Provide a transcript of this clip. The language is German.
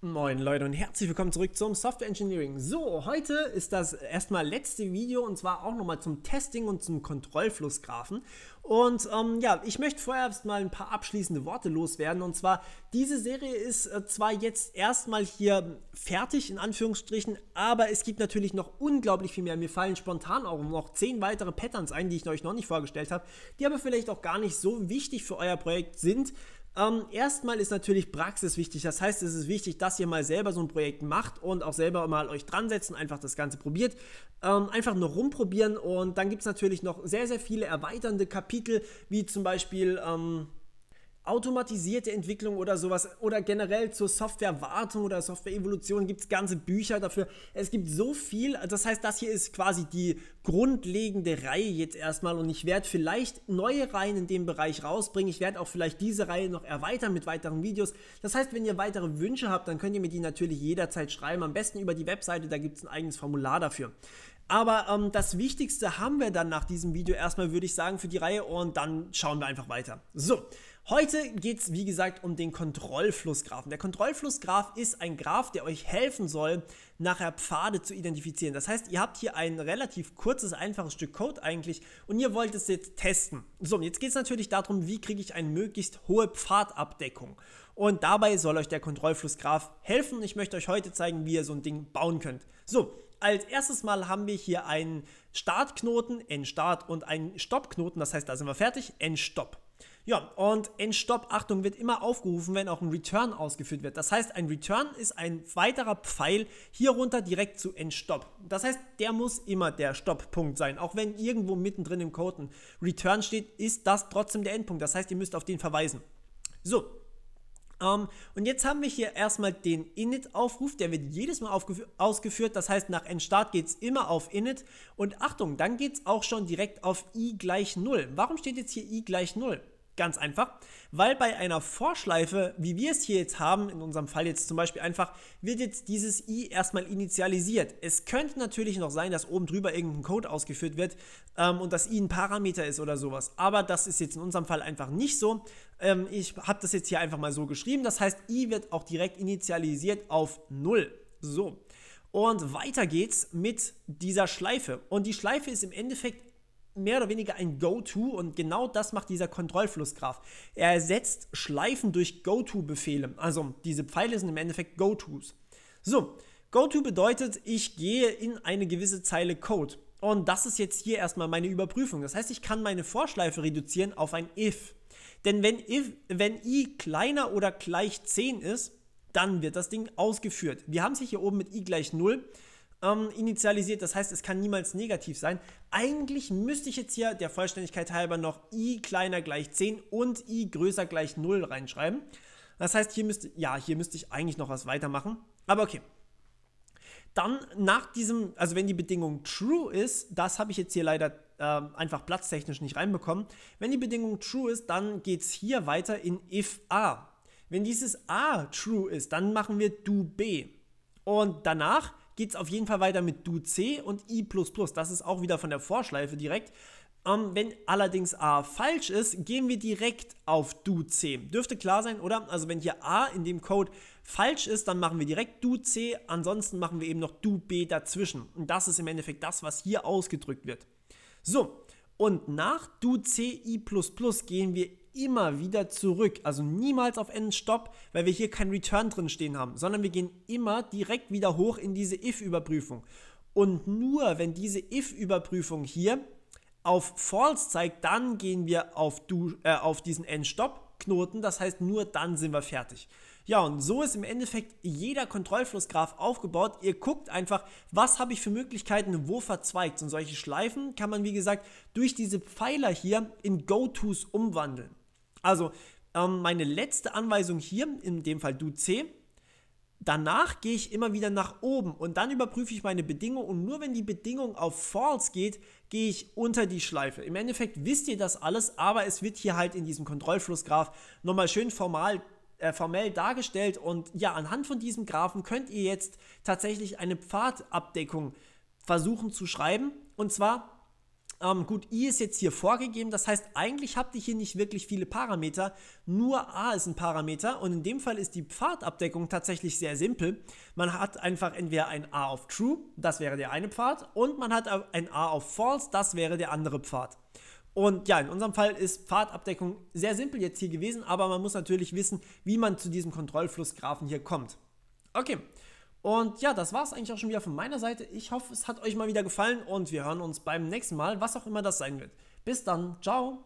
Moin Leute und herzlich willkommen zurück zum Software Engineering. So, heute ist das erstmal letzte Video und zwar auch nochmal zum Testing und zum Kontrollflussgrafen. Und ähm, ja, ich möchte vorerst mal ein paar abschließende Worte loswerden. Und zwar, diese Serie ist äh, zwar jetzt erstmal hier fertig, in Anführungsstrichen, aber es gibt natürlich noch unglaublich viel mehr. Mir fallen spontan auch noch zehn weitere Patterns ein, die ich euch noch nicht vorgestellt habe, die aber vielleicht auch gar nicht so wichtig für euer Projekt sind. Ähm, erstmal ist natürlich Praxis wichtig. Das heißt, es ist wichtig, dass ihr mal selber so ein Projekt macht und auch selber mal euch dran setzt und einfach das Ganze probiert. Ähm, einfach nur rumprobieren und dann gibt es natürlich noch sehr, sehr viele erweiternde Kapitel, wie zum Beispiel. Ähm, automatisierte Entwicklung oder sowas oder generell zur Softwarewartung oder Softwareevolution gibt es ganze Bücher dafür. Es gibt so viel. Das heißt, das hier ist quasi die grundlegende Reihe jetzt erstmal und ich werde vielleicht neue Reihen in dem Bereich rausbringen. Ich werde auch vielleicht diese Reihe noch erweitern mit weiteren Videos. Das heißt, wenn ihr weitere Wünsche habt, dann könnt ihr mir die natürlich jederzeit schreiben. Am besten über die Webseite, da gibt es ein eigenes Formular dafür. Aber ähm, das Wichtigste haben wir dann nach diesem Video erstmal, würde ich sagen, für die Reihe und dann schauen wir einfach weiter. So, Heute geht es, wie gesagt, um den Kontrollflussgrafen. Der Kontrollflussgraf ist ein Graph, der euch helfen soll, nachher Pfade zu identifizieren. Das heißt, ihr habt hier ein relativ kurzes, einfaches Stück Code eigentlich und ihr wollt es jetzt testen. So, und jetzt geht es natürlich darum, wie kriege ich eine möglichst hohe Pfadabdeckung. Und dabei soll euch der Kontrollflussgraf helfen. Ich möchte euch heute zeigen, wie ihr so ein Ding bauen könnt. So, als erstes Mal haben wir hier einen Startknoten, Endstart und einen Stoppknoten. Das heißt, da sind wir fertig, Endstopp. Ja, und in Achtung, wird immer aufgerufen, wenn auch ein Return ausgeführt wird. Das heißt, ein Return ist ein weiterer Pfeil hier runter direkt zu Endstopp. Das heißt, der muss immer der Stopppunkt sein. Auch wenn irgendwo mittendrin im Code ein Return steht, ist das trotzdem der Endpunkt. Das heißt, ihr müsst auf den verweisen. So, um, ähm, und jetzt haben wir hier erstmal den Init-Aufruf, der wird jedes Mal ausgeführt. Das heißt, nach Endstart geht es immer auf Init. Und Achtung, dann geht es auch schon direkt auf i gleich 0. Warum steht jetzt hier i gleich 0? Ganz einfach, weil bei einer Vorschleife, wie wir es hier jetzt haben, in unserem Fall jetzt zum Beispiel einfach, wird jetzt dieses i erstmal initialisiert. Es könnte natürlich noch sein, dass oben drüber irgendein Code ausgeführt wird ähm, und das i ein Parameter ist oder sowas. Aber das ist jetzt in unserem Fall einfach nicht so. Ähm, ich habe das jetzt hier einfach mal so geschrieben. Das heißt, i wird auch direkt initialisiert auf 0. So. Und weiter geht's mit dieser Schleife. Und die Schleife ist im Endeffekt mehr oder weniger ein Go-To und genau das macht dieser Kontrollflussgraph. Er ersetzt Schleifen durch Go-To-Befehle. Also diese Pfeile sind im Endeffekt Go-Tos. So, Go-To bedeutet, ich gehe in eine gewisse Zeile Code. Und das ist jetzt hier erstmal meine Überprüfung. Das heißt, ich kann meine Vorschleife reduzieren auf ein if. Denn wenn, if, wenn i kleiner oder gleich 10 ist, dann wird das Ding ausgeführt. Wir haben es hier oben mit i gleich 0 ähm, initialisiert. Das heißt, es kann niemals negativ sein. Eigentlich müsste ich jetzt hier der Vollständigkeit halber noch i kleiner gleich 10 und i größer gleich 0 reinschreiben. Das heißt, hier müsste, ja, hier müsste ich eigentlich noch was weitermachen. Aber okay. Dann nach diesem, also wenn die Bedingung true ist, das habe ich jetzt hier leider äh, einfach platztechnisch nicht reinbekommen. Wenn die Bedingung true ist, dann geht es hier weiter in if a. Wenn dieses a true ist, dann machen wir do b. Und danach geht es auf jeden Fall weiter mit Du C und I. Das ist auch wieder von der Vorschleife direkt. Ähm, wenn allerdings A falsch ist, gehen wir direkt auf Du C. Dürfte klar sein, oder? Also wenn hier A in dem Code falsch ist, dann machen wir direkt Du C, ansonsten machen wir eben noch Du B dazwischen. Und das ist im Endeffekt das, was hier ausgedrückt wird. So, und nach DuCi++ gehen wir immer wieder zurück. Also niemals auf Enden weil wir hier kein Return drin stehen haben, sondern wir gehen immer direkt wieder hoch in diese If-Überprüfung. Und nur wenn diese If-Überprüfung hier auf False zeigt, dann gehen wir auf, Do, äh, auf diesen Endstopp-Knoten. Das heißt, nur dann sind wir fertig. Ja, und so ist im Endeffekt jeder Kontrollflussgraph aufgebaut. Ihr guckt einfach, was habe ich für Möglichkeiten, wo verzweigt. Und solche Schleifen kann man, wie gesagt, durch diese Pfeiler hier in Go-Tos umwandeln. Also ähm, meine letzte Anweisung hier, in dem Fall Du C, Danach gehe ich immer wieder nach oben und dann überprüfe ich meine Bedingung und nur wenn die Bedingung auf False geht, gehe ich unter die Schleife. Im Endeffekt wisst ihr das alles, aber es wird hier halt in diesem Kontrollflussgraph nochmal schön formal äh, formell dargestellt. Und ja, anhand von diesem Graphen könnt ihr jetzt tatsächlich eine Pfadabdeckung versuchen zu schreiben. Und zwar ähm, gut, I ist jetzt hier vorgegeben, das heißt, eigentlich habt ihr hier nicht wirklich viele Parameter, nur A ist ein Parameter und in dem Fall ist die Pfadabdeckung tatsächlich sehr simpel. Man hat einfach entweder ein A auf True, das wäre der eine Pfad, und man hat ein A auf False, das wäre der andere Pfad. Und ja, in unserem Fall ist Pfadabdeckung sehr simpel jetzt hier gewesen, aber man muss natürlich wissen, wie man zu diesem Kontrollflussgrafen hier kommt. Okay, und ja, das war es eigentlich auch schon wieder von meiner Seite. Ich hoffe, es hat euch mal wieder gefallen und wir hören uns beim nächsten Mal, was auch immer das sein wird. Bis dann, ciao!